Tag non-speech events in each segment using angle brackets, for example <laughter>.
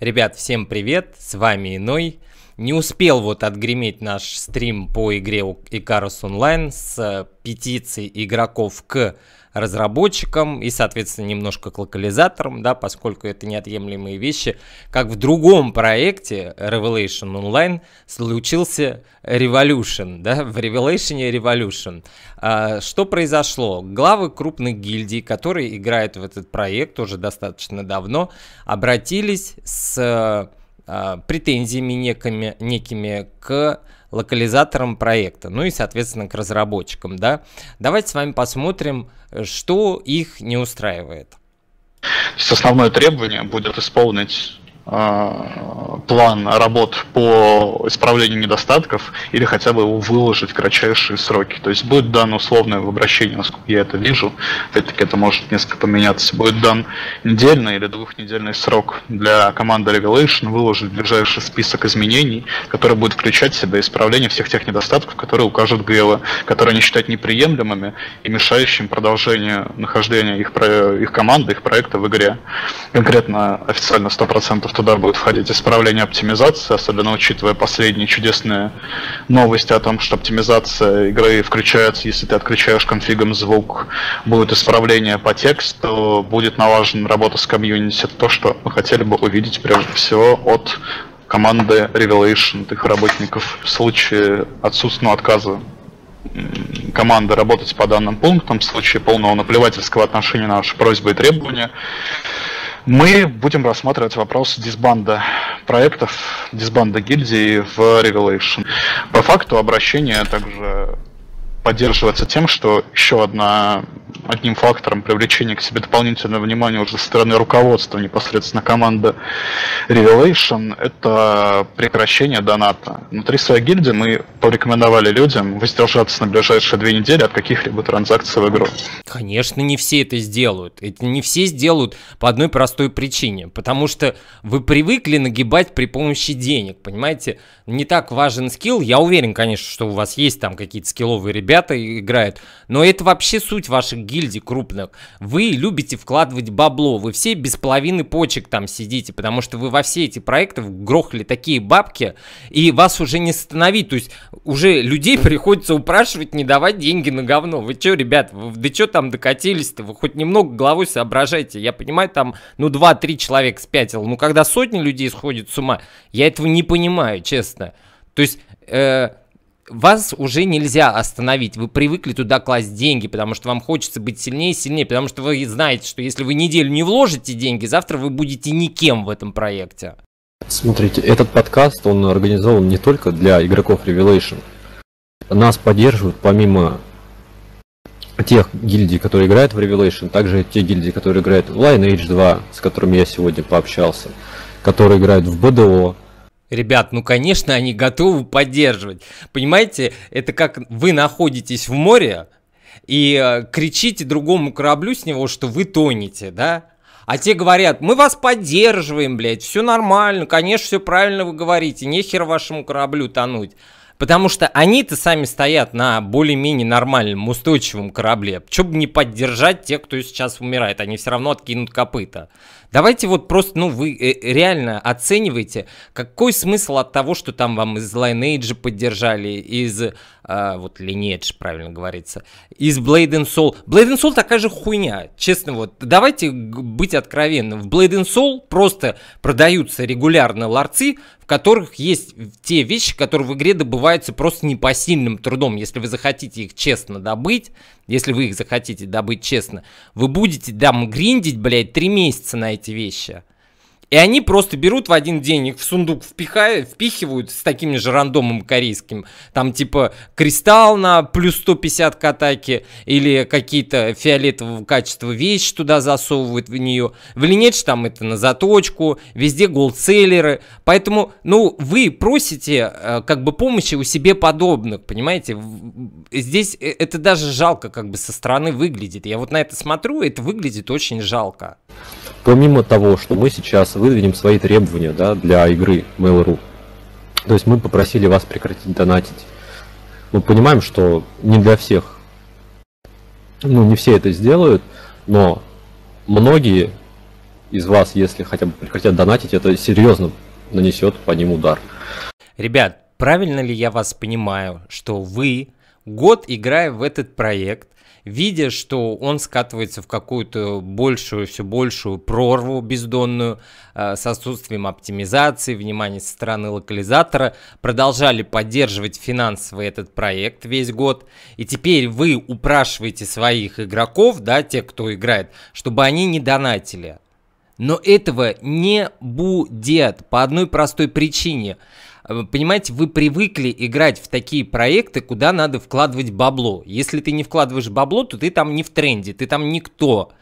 Ребят, всем привет, с вами Иной. Не успел вот отгреметь наш стрим по игре Icarus Online с э, петицией игроков к разработчикам и, соответственно, немножко к локализаторам, да, поскольку это неотъемлемые вещи. Как в другом проекте Revelation Online случился Revolution, да, в Revelation Revolution. А, что произошло? Главы крупных гильдий, которые играют в этот проект уже достаточно давно, обратились с Э, претензиями некими, некими к локализаторам проекта, ну и, соответственно, к разработчикам. Да? Давайте с вами посмотрим, что их не устраивает. То основное требование будет исполнить а, план работ по исправлению недостатков или хотя бы его выложить в кратчайшие сроки. То есть будет дан условное в обращении, насколько я это вижу. Опять-таки это может несколько поменяться. Будет дан недельный или двухнедельный срок для команды Revelation выложить ближайший список изменений, который будет включать в себя исправление всех тех недостатков, которые укажут ГЭЛы, которые они считают неприемлемыми и мешающим продолжению нахождения их, про... их команды, их проекта в игре. Конкретно официально 100% туда будет входить исправление оптимизации, особенно учитывая последние чудесные новости о том, что оптимизация игры включается, если ты отключаешь конфигом звук, будет исправление по тексту, будет налажена работа с комьюнити, это то, что мы хотели бы увидеть прежде всего от команды Revelation, их работников в случае отсутственного ну, отказа команды работать по данным пунктам в случае полного наплевательского отношения на наши просьбы и требования мы будем рассматривать вопрос дисбанда проектов, дисбанда гильдии в Revelation. По факту обращение также поддерживаться тем, что еще одна, одним фактором привлечения к себе дополнительного внимания уже со стороны руководства непосредственно команды Revelation – это прекращение доната. Внутри своей гильдии мы порекомендовали людям воздержаться на ближайшие две недели от каких-либо транзакций в игру. Конечно, не все это сделают. Это не все сделают по одной простой причине. Потому что вы привыкли нагибать при помощи денег, понимаете? Не так важен скилл. Я уверен, конечно, что у вас есть там какие-то скилловые ребята, ребята играют. Но это вообще суть ваших гильдий крупных. Вы любите вкладывать бабло, вы все без половины почек там сидите, потому что вы во все эти проекты грохли такие бабки, и вас уже не остановить. То есть уже людей <laughs> приходится упрашивать не давать деньги на говно. Вы чё, ребят, вы, да чё там докатились-то? Вы хоть немного головой соображайте. Я понимаю, там, ну, 2-3 человека спятил. Ну, когда сотни людей сходит с ума, я этого не понимаю, честно. То есть, э, вас уже нельзя остановить. Вы привыкли туда класть деньги, потому что вам хочется быть сильнее и сильнее, потому что вы знаете, что если вы неделю не вложите деньги, завтра вы будете никем в этом проекте. Смотрите, этот подкаст, он организован не только для игроков Revelation. Нас поддерживают помимо тех гильдий, которые играют в Revelation, также те гильдии, которые играют в Lineage 2, с которыми я сегодня пообщался, которые играют в BDO, Ребят, ну конечно, они готовы поддерживать. Понимаете, это как вы находитесь в море и э, кричите другому кораблю с него, что вы тонете, да? А те говорят, мы вас поддерживаем, блядь, все нормально, конечно, все правильно вы говорите, нехер вашему кораблю тонуть. Потому что они-то сами стоят на более-менее нормальном, устойчивом корабле. Чё бы не поддержать тех, кто сейчас умирает, они все равно откинут копыта. Давайте вот просто, ну, вы э, реально оцениваете, какой смысл от того, что там вам из Lineage поддержали, из, э, вот, Lineage, правильно говорится, из Blade and Soul. Blade and Soul такая же хуйня, честно, вот, давайте быть откровенным. В Blade and Soul просто продаются регулярно ларцы, в которых есть те вещи, которые в игре добываются просто непосильным трудом. Если вы захотите их честно добыть, если вы их захотите добыть честно, вы будете там гриндить, блядь, три месяца на эти вещи. И они просто берут в один день, их в сундук впихают, впихивают с таким же рандомом корейским. Там типа кристалл на плюс 150 к атаке или какие-то фиолетового качества вещи туда засовывают в нее. В Lineage там это на заточку, везде голдселлеры. Поэтому, ну, вы просите э, как бы помощи у себе подобных, понимаете? Здесь э, это даже жалко как бы со стороны выглядит. Я вот на это смотрю, это выглядит очень жалко. Помимо того, что мы сейчас выдвинем свои требования да, для игры Mail.ru. То есть мы попросили вас прекратить донатить. Мы понимаем, что не для всех, ну не все это сделают, но многие из вас, если хотя бы прекратят донатить, это серьезно нанесет по ним удар. Ребят, правильно ли я вас понимаю, что вы год играя в этот проект, видя, что он скатывается в какую-то большую, все большую прорву бездонную э, с отсутствием оптимизации, внимания со стороны локализатора, продолжали поддерживать финансовый этот проект весь год, и теперь вы упрашиваете своих игроков, да, тех, кто играет, чтобы они не донатили. Но этого не будет по одной простой причине – понимаете, вы привыкли играть в такие проекты, куда надо вкладывать бабло. Если ты не вкладываешь бабло, то ты там не в тренде, ты там никто.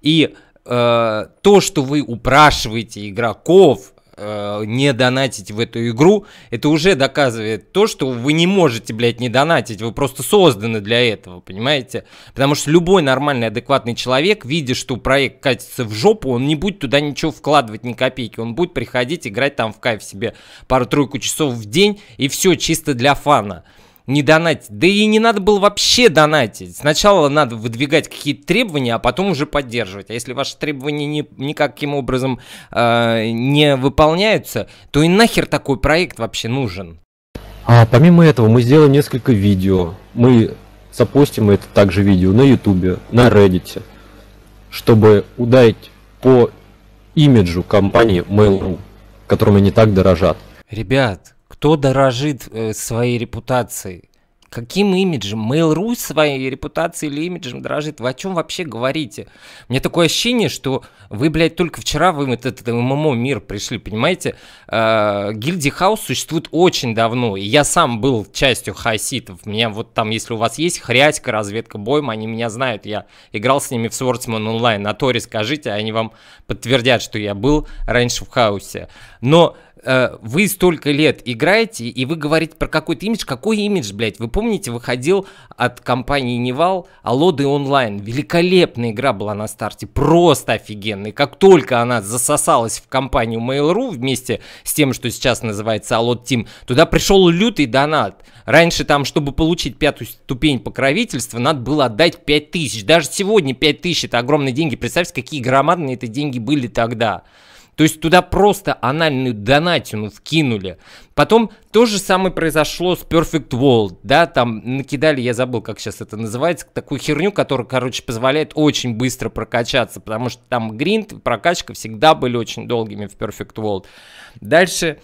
И э, то, что вы упрашиваете игроков э, не донатить в эту игру, это уже доказывает то, что вы не можете, блядь, не донатить, вы просто созданы для этого, понимаете? Потому что любой нормальный, адекватный человек, видя, что проект катится в жопу, он не будет туда ничего вкладывать, ни копейки, он будет приходить играть там в кайф себе пару-тройку часов в день, и все чисто для фана не донатить. Да и не надо было вообще донатить. Сначала надо выдвигать какие-то требования, а потом уже поддерживать. А если ваши требования не, никаким образом э, не выполняются, то и нахер такой проект вообще нужен? А помимо этого мы сделаем несколько видео. Мы запустим это также видео на YouTube, на Reddit, чтобы ударить по имиджу компании Mail.ru, которым они так дорожат. Ребят, кто дорожит э, своей репутацией? Каким имиджем? Mail.ru своей репутацией или имиджем дорожит? Вы о чем вообще говорите? Мне такое ощущение, что вы, блядь, только вчера вы вот этот ММО мир пришли, понимаете? Гильдия а, Гильдии Хаус существует очень давно, и я сам был частью хаоситов. У Меня вот там, если у вас есть хрятька, разведка боем, они меня знают. Я играл с ними в Swordsman онлайн. На Торе скажите, они вам подтвердят, что я был раньше в хаосе. Но э, вы столько лет играете, и вы говорите про какой-то имидж. Какой имидж, блядь? Вы помните, выходил от компании Невал Алоды онлайн. Великолепная игра была на старте, просто офигенная. Как только она засосалась в компанию Mail.ru вместе с тем, что сейчас называется Алод Тим, туда пришел лютый донат. Раньше там, чтобы получить пятую ступень покровительства, надо было отдать 5000. Даже сегодня 5000 это огромные деньги. Представьте, какие громадные это деньги были тогда. То есть туда просто анальную донатину вкинули. Потом то же самое произошло с Perfect World, да, там накидали, я забыл, как сейчас это называется, такую херню, которая, короче, позволяет очень быстро прокачаться, потому что там гринд, прокачка всегда были очень долгими в Perfect World. Дальше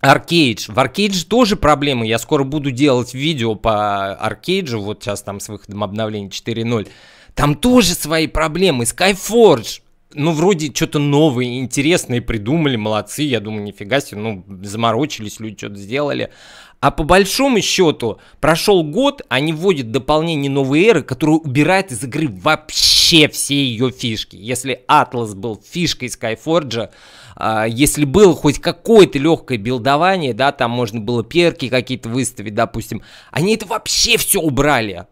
Аркейдж. В Аркейдже тоже проблемы. Я скоро буду делать видео по Аркейджу, вот сейчас там с выходом обновления 4.0. Там тоже свои проблемы. Skyforge ну, вроде что-то новое, интересное придумали, молодцы, я думаю, нифига себе, ну, заморочились, люди что-то сделали. А по большому счету, прошел год, они вводят дополнение новой эры, которое убирает из игры вообще все ее фишки. Если Атлас был фишкой Skyforge, а, если было хоть какое-то легкое билдование, да, там можно было перки какие-то выставить, допустим, они это вообще все убрали.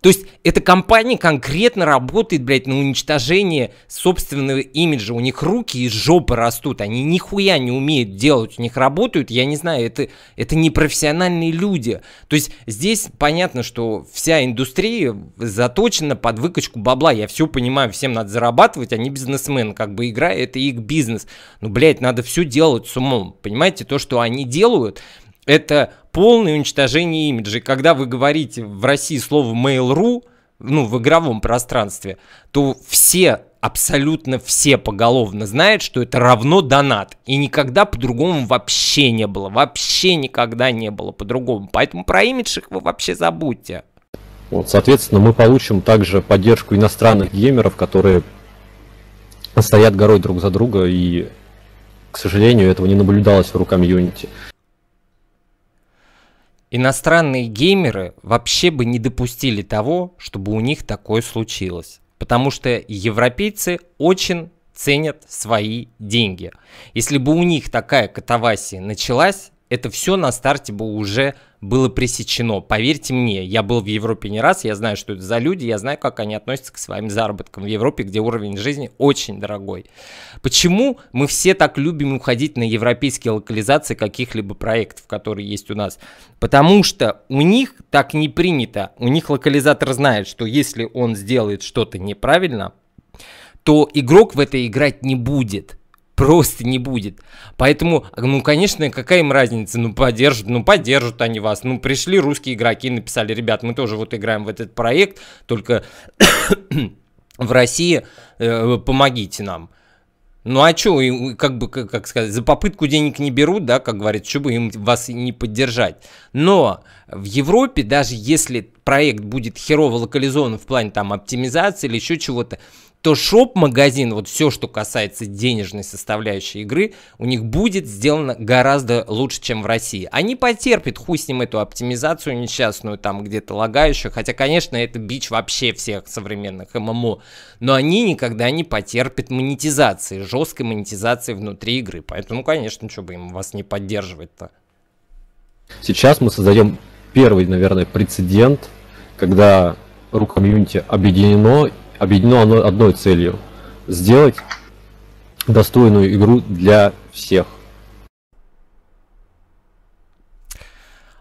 То есть эта компания конкретно работает, блядь, на уничтожение собственного имиджа. У них руки из жопы растут, они нихуя не умеют делать, у них работают, я не знаю, это, это не профессиональные люди. То есть здесь понятно, что вся индустрия заточена под выкачку бабла. Я все понимаю, всем надо зарабатывать, они бизнесмены, как бы игра, это их бизнес. Но, блядь, надо все делать с умом. Понимаете, то, что они делают, это полное уничтожение имиджа. когда вы говорите в России слово Mail.ru, ну, в игровом пространстве, то все, абсолютно все поголовно знают, что это равно донат. И никогда по-другому вообще не было. Вообще никогда не было по-другому. Поэтому про имидж их вы вообще забудьте. Вот, соответственно, мы получим также поддержку иностранных геймеров, которые стоят горой друг за друга, и, к сожалению, этого не наблюдалось в рукам Unity. Иностранные геймеры вообще бы не допустили того, чтобы у них такое случилось. Потому что европейцы очень ценят свои деньги. Если бы у них такая катавасия началась, это все на старте бы уже было пресечено. Поверьте мне, я был в Европе не раз, я знаю, что это за люди, я знаю, как они относятся к своим заработкам в Европе, где уровень жизни очень дорогой. Почему мы все так любим уходить на европейские локализации каких-либо проектов, которые есть у нас? Потому что у них так не принято. У них локализатор знает, что если он сделает что-то неправильно, то игрок в это играть не будет просто не будет. Поэтому, ну, конечно, какая им разница, ну, поддержат, ну, поддержат они вас. Ну, пришли русские игроки, и написали, ребят, мы тоже вот играем в этот проект, только <coughs> в России э, помогите нам. Ну а что, как бы, как, как сказать, за попытку денег не берут, да, как говорят, чтобы им вас не поддержать. Но в Европе, даже если проект будет херово локализован в плане там оптимизации или еще чего-то, то шоп-магазин, вот все, что касается денежной составляющей игры, у них будет сделано гораздо лучше, чем в России. Они потерпят, хуй с ним, эту оптимизацию несчастную, там где-то лагающую, хотя, конечно, это бич вообще всех современных ММО, но они никогда не потерпят монетизации, жесткой монетизации внутри игры, поэтому, конечно, что бы им вас не поддерживать-то. Сейчас мы создаем первый, наверное, прецедент, когда рукомьюнити объединено, объединено оно одной целью – сделать достойную игру для всех.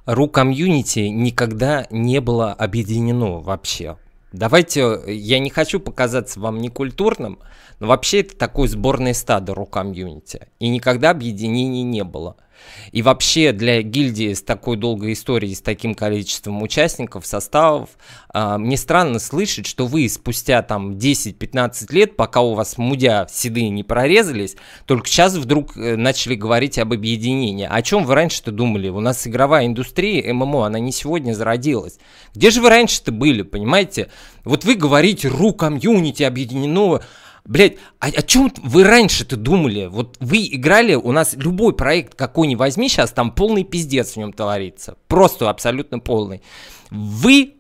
Ру комьюнити никогда не было объединено вообще. Давайте, я не хочу показаться вам некультурным, но вообще это такой сборный стадо ру комьюнити. И никогда объединений не было – и вообще для гильдии с такой долгой историей, с таким количеством участников, составов, э, мне странно слышать, что вы спустя там 10-15 лет, пока у вас мудя седые не прорезались, только сейчас вдруг э, начали говорить об объединении. О чем вы раньше-то думали? У нас игровая индустрия, ММО, она не сегодня зародилась. Где же вы раньше-то были, понимаете? Вот вы говорите, ру комьюнити объединено, Блять, а о чем вы раньше-то думали? Вот вы играли, у нас любой проект, какой ни возьми, сейчас там полный пиздец в нем творится. Просто абсолютно полный. Вы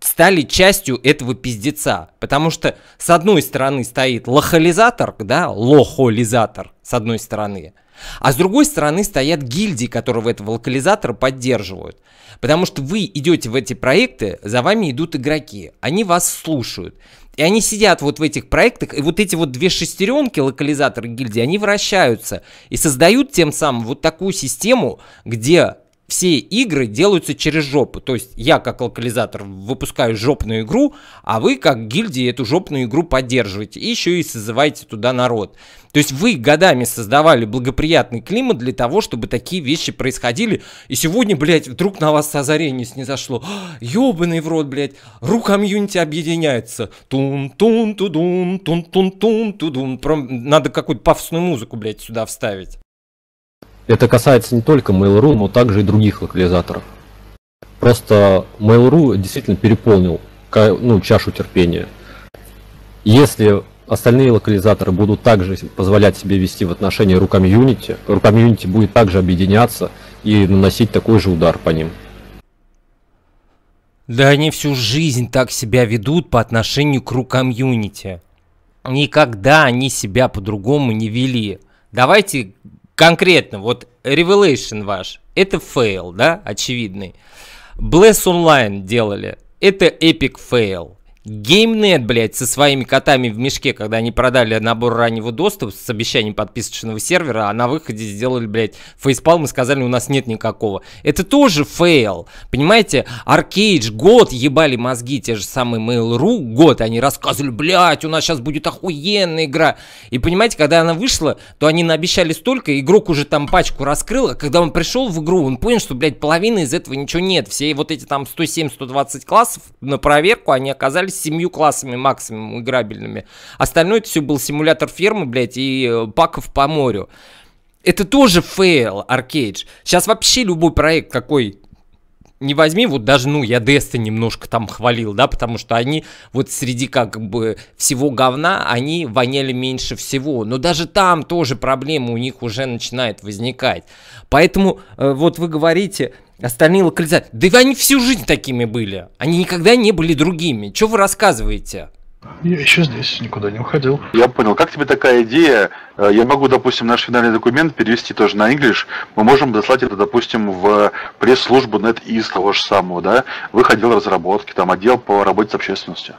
стали частью этого пиздеца. Потому что с одной стороны стоит лохализатор, да, лохолизатор, с одной стороны. А с другой стороны стоят гильдии, которые этого локализатора поддерживают. Потому что вы идете в эти проекты, за вами идут игроки, они вас слушают. И они сидят вот в этих проектах, и вот эти вот две шестеренки, локализаторы гильдии, они вращаются и создают тем самым вот такую систему, где все игры делаются через жопу. То есть я как локализатор выпускаю жопную игру, а вы как гильдии эту жопную игру поддерживаете. И еще и созываете туда народ. То есть вы годами создавали благоприятный климат для того, чтобы такие вещи происходили. И сегодня, блядь, вдруг на вас озарение снизошло. «А, ёбаный в рот, блядь. Ру комьюнити объединяется. Тун-тун-тудун, тун-тун-тун-тудун. Прям надо какую-то пафосную музыку, блядь, сюда вставить. Это касается не только Mail.ru, но также и других локализаторов. Просто Mail.ru действительно переполнил ну, чашу терпения. Если остальные локализаторы будут также позволять себе вести в отношении руками Unity, руками Unity будет также объединяться и наносить такой же удар по ним. Да они всю жизнь так себя ведут по отношению к рукам Unity. Никогда они себя по-другому не вели. Давайте конкретно, вот Revelation ваш, это фейл, да, очевидный. Bless Online делали, это epic фейл. Геймнет, блядь, со своими котами в мешке, когда они продали набор раннего доступа с обещанием подписочного сервера, а на выходе сделали, блядь, фейспалм и сказали, у нас нет никакого. Это тоже фейл. Понимаете, Аркейдж год ебали мозги, те же самые Mail.ru год, они рассказывали, блядь, у нас сейчас будет охуенная игра. И понимаете, когда она вышла, то они наобещали столько, игрок уже там пачку раскрыл, а когда он пришел в игру, он понял, что, блядь, половины из этого ничего нет. Все вот эти там 107-120 классов на проверку, они оказались семью классами максимум играбельными. Остальное это все был симулятор фермы, блядь, и паков э, по морю. Это тоже фейл, Аркейдж. Сейчас вообще любой проект, какой не возьми, вот даже, ну, я Деста немножко там хвалил, да, потому что они вот среди как бы всего говна, они воняли меньше всего. Но даже там тоже проблемы у них уже начинают возникать. Поэтому э, вот вы говорите, остальные локализаторы. Да они всю жизнь такими были. Они никогда не были другими. Что вы рассказываете? Я еще здесь, никуда не уходил. Я понял. Как тебе такая идея? Э, я могу, допустим, наш финальный документ перевести тоже на English. Мы можем дослать это, допустим, в пресс-службу NetEase того же самого, да? Выходил разработки, там отдел по работе с общественностью.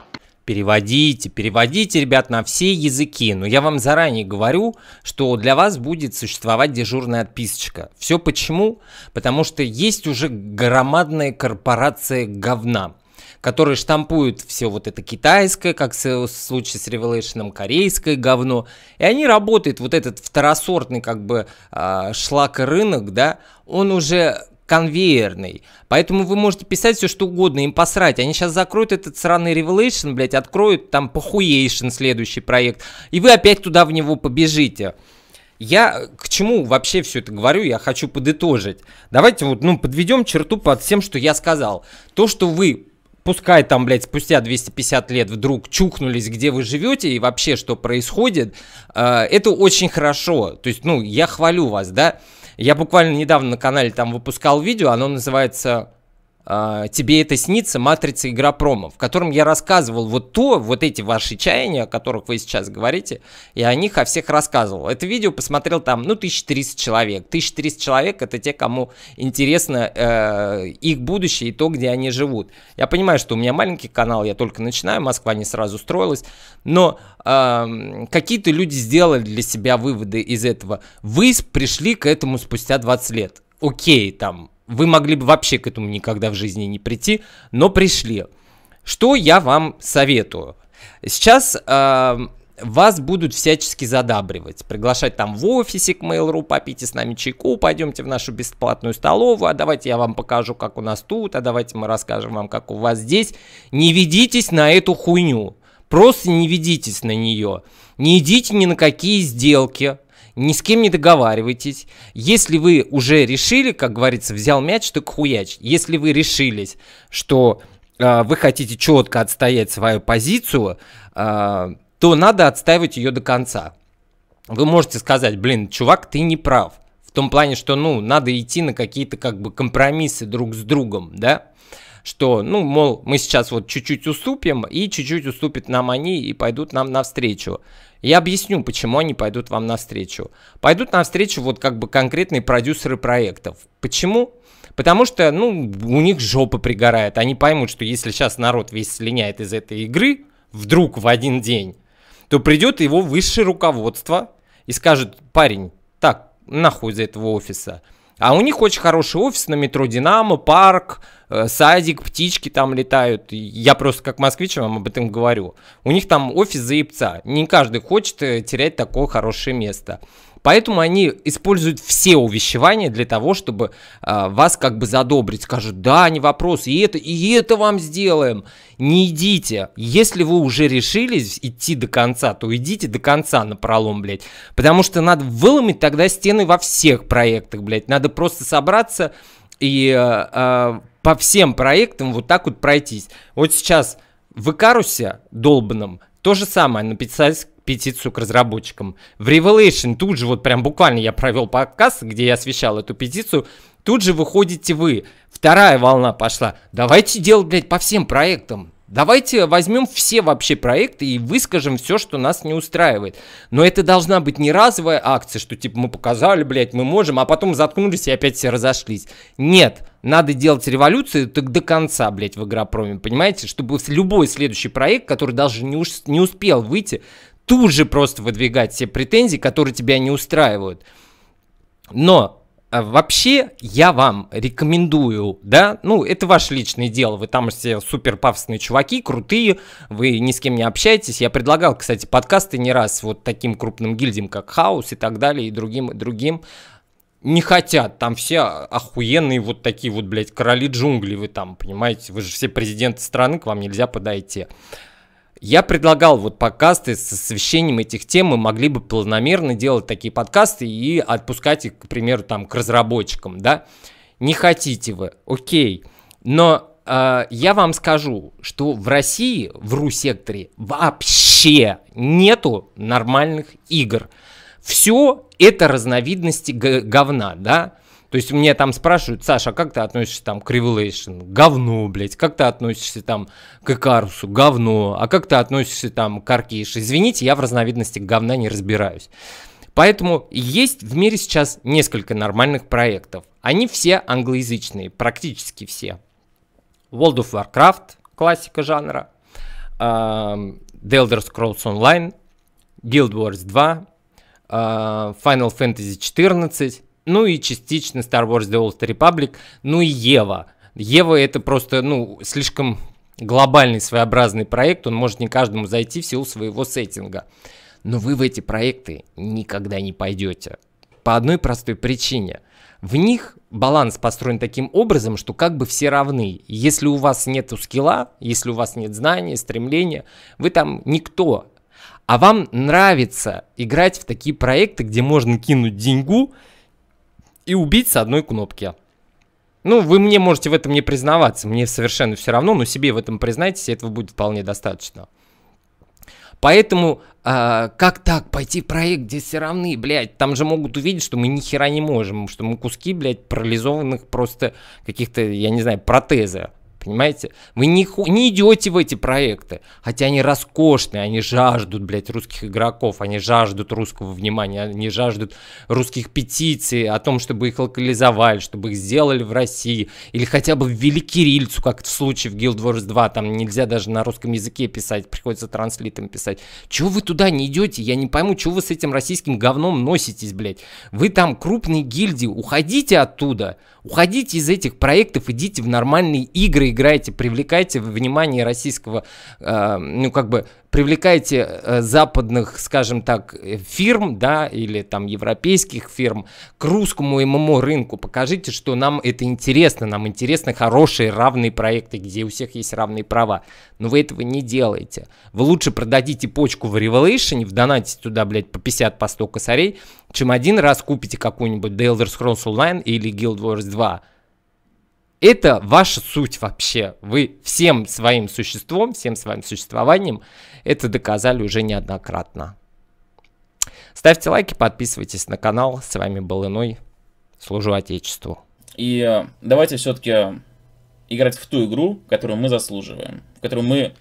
Переводите, переводите, ребят, на все языки. Но я вам заранее говорю, что для вас будет существовать дежурная отписочка. Все почему? Потому что есть уже громадные корпорации говна которые штампуют все вот это китайское, как в случае с Revelation, корейское говно. И они работают, вот этот второсортный как бы э, шлак и рынок, да, он уже конвейерный. Поэтому вы можете писать все что угодно, им посрать. Они сейчас закроют этот сраный Revelation, блядь, откроют там похуейшин следующий проект. И вы опять туда в него побежите. Я к чему вообще все это говорю, я хочу подытожить. Давайте вот, ну, подведем черту под всем, что я сказал. То, что вы пускай там, блядь, спустя 250 лет вдруг чухнулись, где вы живете и вообще что происходит, э, это очень хорошо. То есть, ну, я хвалю вас, да. Я буквально недавно на канале там выпускал видео, оно называется а, тебе это снится, матрица игра промо, в котором я рассказывал вот то, вот эти ваши чаяния, о которых вы сейчас говорите, и о них, о всех рассказывал. Это видео посмотрел там, ну, 1300 человек. 1300 человек это те, кому интересно э, их будущее и то, где они живут. Я понимаю, что у меня маленький канал, я только начинаю, Москва не сразу строилась, но э, какие-то люди сделали для себя выводы из этого. Вы пришли к этому спустя 20 лет. Окей, там, вы могли бы вообще к этому никогда в жизни не прийти, но пришли. Что я вам советую? Сейчас э, вас будут всячески задабривать, приглашать там в офисе к Mail.ru, попейте с нами чайку, пойдемте в нашу бесплатную столовую, а давайте я вам покажу, как у нас тут, а давайте мы расскажем вам, как у вас здесь. Не ведитесь на эту хуйню, просто не ведитесь на нее. Не идите ни на какие сделки, ни с кем не договаривайтесь. Если вы уже решили, как говорится, взял мяч, так хуяч. Если вы решились, что э, вы хотите четко отстоять свою позицию, э, то надо отстаивать ее до конца. Вы можете сказать, блин, чувак, ты не прав. В том плане, что, ну, надо идти на какие-то как бы компромиссы друг с другом, да? что, ну, мол, мы сейчас вот чуть-чуть уступим, и чуть-чуть уступят нам они, и пойдут нам навстречу. Я объясню, почему они пойдут вам навстречу. Пойдут навстречу вот как бы конкретные продюсеры проектов. Почему? Потому что, ну, у них жопа пригорает. Они поймут, что если сейчас народ весь слиняет из этой игры, вдруг в один день, то придет его высшее руководство и скажет, парень, так, нахуй из этого офиса. А у них очень хороший офис на метро «Динамо», парк, Э, садик, птички там летают. Я просто как москвич вам об этом говорю. У них там офис заебца. Не каждый хочет э, терять такое хорошее место. Поэтому они используют все увещевания для того, чтобы э, вас как бы задобрить. Скажут, да, не вопрос, и это, и это вам сделаем. Не идите. Если вы уже решились идти до конца, то идите до конца на пролом, блядь. Потому что надо выломить тогда стены во всех проектах, блядь. Надо просто собраться и э, э, по всем проектам вот так вот пройтись. Вот сейчас в Икарусе долбанном то же самое написать петицию к разработчикам. В Revelation тут же, вот прям буквально я провел подкаст, где я освещал эту петицию, тут же выходите вы. Вторая волна пошла. Давайте делать, блядь, по всем проектам. Давайте возьмем все вообще проекты и выскажем все, что нас не устраивает. Но это должна быть не разовая акция, что типа мы показали, блядь, мы можем, а потом заткнулись и опять все разошлись. Нет, надо делать революцию так до конца, блядь, в Игропроме, понимаете? Чтобы любой следующий проект, который даже не, уж, не успел выйти, тут же просто выдвигать все претензии, которые тебя не устраивают. Но а вообще, я вам рекомендую, да, ну, это ваше личное дело, вы там все супер пафосные чуваки, крутые, вы ни с кем не общаетесь. Я предлагал, кстати, подкасты не раз вот таким крупным гильдиям, как Хаус и так далее, и другим, и другим не хотят, там все охуенные вот такие вот, блядь, короли джунглей, вы там, понимаете, вы же все президенты страны, к вам нельзя подойти. Я предлагал вот подкасты с освещением этих тем, мы могли бы планомерно делать такие подкасты и отпускать их, к примеру, там, к разработчикам, да? Не хотите вы, окей. Но э, я вам скажу, что в России, в РУ-секторе вообще нету нормальных игр. Все это разновидности говна, да? То есть мне там спрашивают, Саша, а как ты относишься там к Revelation? Говно, блядь. Как ты относишься там к Икарусу? Говно. А как ты относишься там к Аркиш? Извините, я в разновидности говна не разбираюсь. Поэтому есть в мире сейчас несколько нормальных проектов. Они все англоязычные, практически все. World of Warcraft, классика жанра, эм, The Elder Scrolls Online, Guild Wars 2, э, Final Fantasy 14, ну и частично Star Wars The Old Republic, ну и Ева. Ева это просто, ну, слишком глобальный своеобразный проект, он может не каждому зайти в силу своего сеттинга. Но вы в эти проекты никогда не пойдете. По одной простой причине. В них баланс построен таким образом, что как бы все равны. Если у вас нет скилла, если у вас нет знания, стремления, вы там никто. А вам нравится играть в такие проекты, где можно кинуть деньгу, и убить с одной кнопки. Ну, вы мне можете в этом не признаваться, мне совершенно все равно, но себе в этом признайтесь, и этого будет вполне достаточно. Поэтому, э, как так, пойти в проект, где все равны, блядь, там же могут увидеть, что мы ни хера не можем, что мы куски, блядь, парализованных просто каких-то, я не знаю, протезы понимаете? Вы не, не идете в эти проекты, хотя они роскошные, они жаждут, блядь, русских игроков, они жаждут русского внимания, они жаждут русских петиций о том, чтобы их локализовали, чтобы их сделали в России, или хотя бы ввели кириллицу, как в случае в Guild Wars 2, там нельзя даже на русском языке писать, приходится транслитом писать. Чего вы туда не идете? Я не пойму, чего вы с этим российским говном носитесь, блядь? Вы там крупные гильдии, уходите оттуда, уходите из этих проектов, идите в нормальные игры, играете, привлекаете внимание российского, э, ну как бы привлекаете э, западных, скажем так, фирм, да, или там европейских фирм к русскому ММО рынку. Покажите, что нам это интересно, нам интересны хорошие равные проекты, где у всех есть равные права. Но вы этого не делаете. Вы лучше продадите почку в Revelation, в донате туда, блядь, по 50, по 100 косарей, чем один раз купите какую-нибудь The Elder Scrolls Online или Guild Wars 2 это ваша суть вообще. Вы всем своим существом, всем своим существованием это доказали уже неоднократно. Ставьте лайки, подписывайтесь на канал. С вами был Иной. Служу Отечеству. И э, давайте все-таки играть в ту игру, которую мы заслуживаем, в которую мы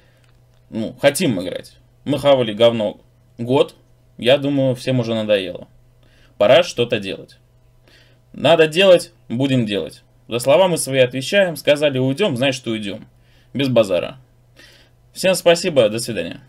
ну, хотим играть. Мы хавали говно год. Я думаю, всем уже надоело. Пора что-то делать. Надо делать, будем делать. За слова мы свои отвечаем, сказали уйдем, значит уйдем. Без базара. Всем спасибо, до свидания.